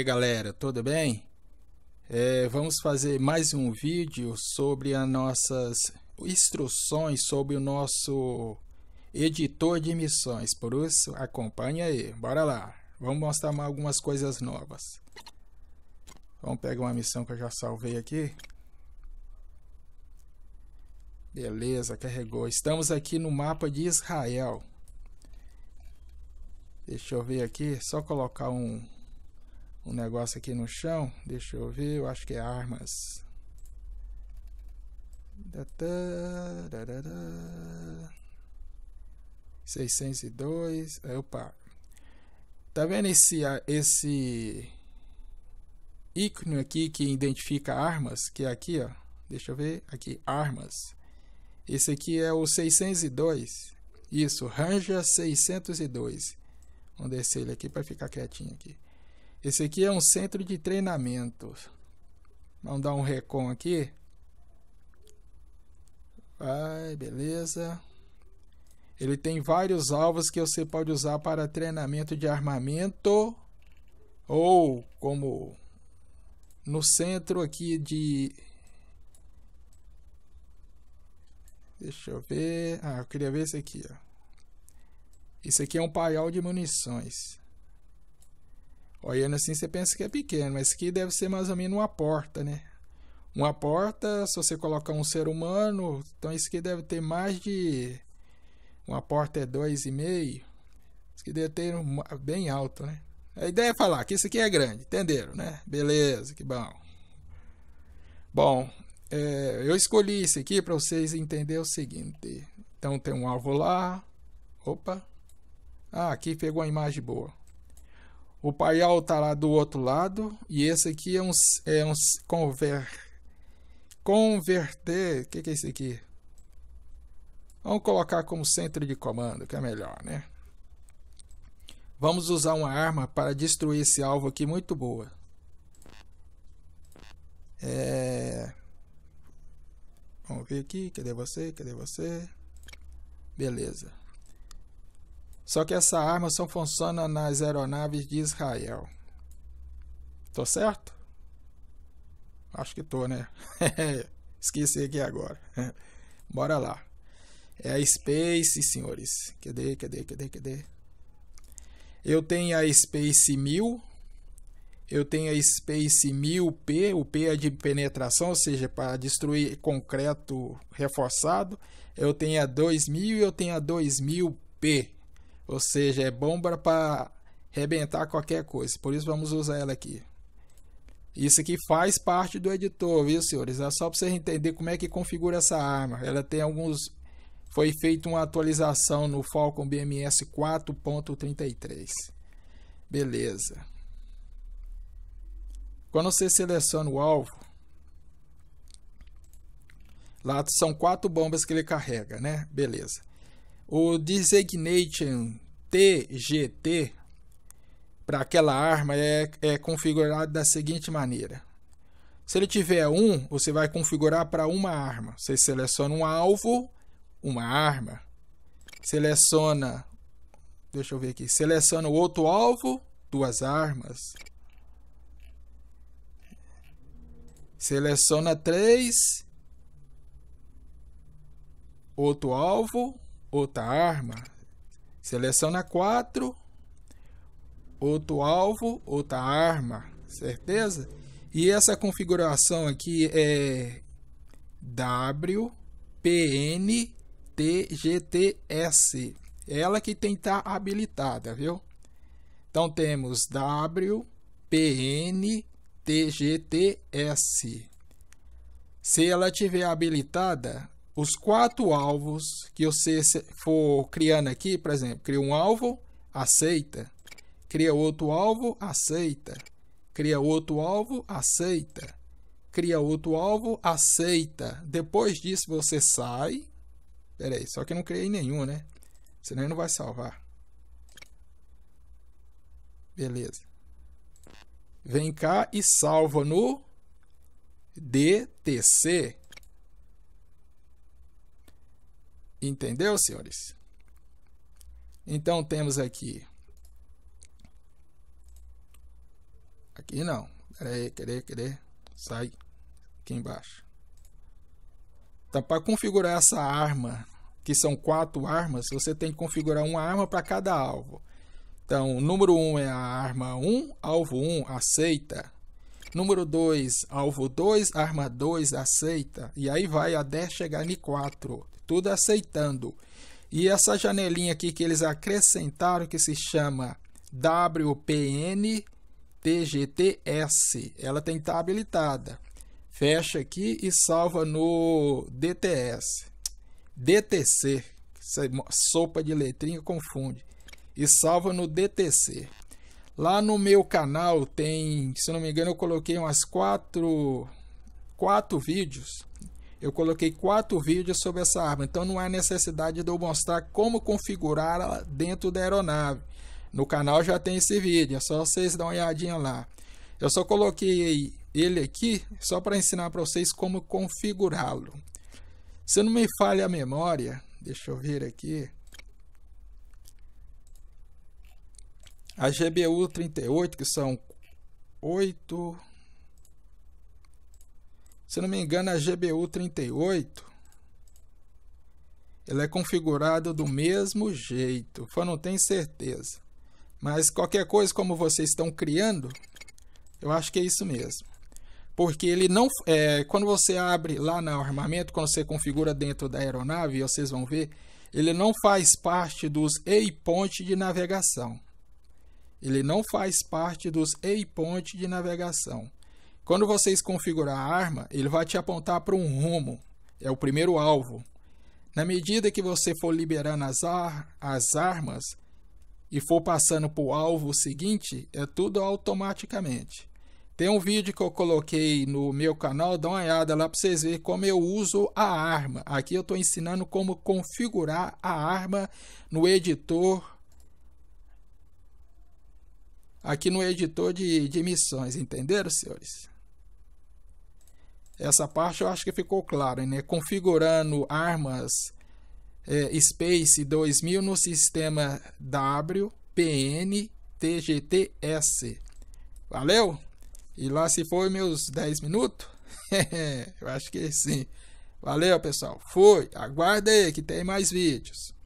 aí galera, tudo bem? É, vamos fazer mais um vídeo sobre as nossas instruções sobre o nosso editor de missões. Por isso, acompanha aí, bora lá. Vamos mostrar algumas coisas novas. Vamos pegar uma missão que eu já salvei aqui. Beleza, carregou. Estamos aqui no mapa de Israel. Deixa eu ver aqui, só colocar um, um negócio aqui no chão. Deixa eu ver, eu acho que é armas. Da, da, da, da, 602. Opa. Tá vendo esse, esse ícone aqui que identifica armas? Que é aqui, ó. Deixa eu ver. Aqui, armas. Esse aqui é o 602. Isso, Ranger 602. Vamos descer ele aqui para ficar quietinho aqui. Esse aqui é um centro de treinamento. Vamos dar um recon aqui. Vai, beleza. Ele tem vários alvos que você pode usar para treinamento de armamento ou como no centro aqui de Deixa eu ver. Ah, eu queria ver esse aqui, ó. Esse aqui é um paial de munições. Olhando assim, você pensa que é pequeno, mas que deve ser mais ou menos uma porta, né? Uma porta, se você colocar um ser humano, então isso aqui deve ter mais de. Uma porta é 2,5. Isso aqui deve ter um... bem alto, né? A ideia é falar que isso aqui é grande, entenderam, né? Beleza, que bom. Bom, é, eu escolhi isso aqui para vocês entenderem o seguinte. Então tem um alvo lá. Opa. Ah, aqui pegou uma imagem boa. O paial tá lá do outro lado. E esse aqui é um, é um conver, converter. O que, que é isso aqui? Vamos colocar como centro de comando, que é melhor, né? Vamos usar uma arma para destruir esse alvo aqui, muito boa. É... Vamos ver aqui, cadê você, cadê você? Beleza. Só que essa arma só funciona nas aeronaves de Israel. Tô certo? Acho que tô, né? Esqueci aqui agora. Bora lá. É a Space, senhores. Cadê, cadê, cadê, cadê? Eu tenho a Space 1000. Eu tenho a Space 1000P. O P é de penetração, ou seja, para destruir concreto reforçado. Eu tenho a 2000 e eu tenho a 2000P. Ou seja, é bomba para rebentar qualquer coisa. Por isso vamos usar ela aqui. Isso aqui faz parte do editor, viu, senhores? É só para vocês entenderem como é que configura essa arma. Ela tem alguns... Foi feita uma atualização no Falcon BMS 4.33. Beleza. Quando você seleciona o alvo, lá são quatro bombas que ele carrega, né? Beleza. O Designation TGT para aquela arma é, é configurado da seguinte maneira. Se ele tiver um, você vai configurar para uma arma. Você seleciona um alvo, uma arma. Seleciona, deixa eu ver aqui, seleciona o outro alvo, duas armas. Seleciona três, outro alvo, outra arma, seleciona quatro, outro alvo, outra arma, certeza? E essa configuração aqui é WPNTGTS, ela que tem que estar tá habilitada, viu? Então temos WPNTGTS. Se ela tiver habilitada, os quatro alvos que você for criando aqui, por exemplo, cria um alvo, aceita. Cria outro alvo, aceita. Cria outro alvo, aceita. Cria outro alvo, aceita. Depois disso você sai. Peraí, aí, só que eu não criei nenhum, né? Senão ele não vai salvar. Beleza. Vem cá e salva no DTC. Entendeu, senhores? Então temos aqui. Aqui não. Peraí, querer, querer. Sai aqui embaixo. Então, tá, para configurar essa arma, que são quatro armas, você tem que configurar uma arma para cada alvo. Então, número 1 um é a arma 1, um, alvo 1, um, aceita. Número 2, alvo 2, arma 2, aceita. E aí vai até chegar em 4 tudo aceitando. E essa janelinha aqui que eles acrescentaram, que se chama WPN TGTS, ela tem que tá estar habilitada. Fecha aqui e salva no DTS. DTC, é sopa de letrinha confunde. E salva no DTC. Lá no meu canal tem, se não me engano, eu coloquei umas quatro, quatro vídeos eu coloquei quatro vídeos sobre essa arma, então não há necessidade de eu mostrar como configurá-la dentro da aeronave. No canal já tem esse vídeo, é só vocês dar uma olhadinha lá. Eu só coloquei ele aqui só para ensinar para vocês como configurá-lo. Se não me falha a memória, deixa eu ver aqui. A GBU 38, que são 8, se não me engano, a GBU38 ela é configurada do mesmo jeito, só não tenho certeza. Mas qualquer coisa como vocês estão criando, eu acho que é isso mesmo. Porque ele não. É, quando você abre lá no armamento, quando você configura dentro da aeronave, vocês vão ver, ele não faz parte dos waypoint de navegação. Ele não faz parte dos waypoint de navegação. Quando vocês configurar a arma, ele vai te apontar para um rumo, é o primeiro alvo. Na medida que você for liberando as, ar as armas e for passando para o alvo seguinte, é tudo automaticamente. Tem um vídeo que eu coloquei no meu canal, dá uma olhada lá para vocês verem como eu uso a arma. Aqui eu estou ensinando como configurar a arma no editor. Aqui no editor de, de missões, entenderam, senhores? essa parte eu acho que ficou clara, né? Configurando armas é, Space 2000 no sistema WPN TGTS. Valeu? E lá se foi meus 10 minutos? eu acho que sim. Valeu, pessoal. Fui. Aguarda aí que tem mais vídeos.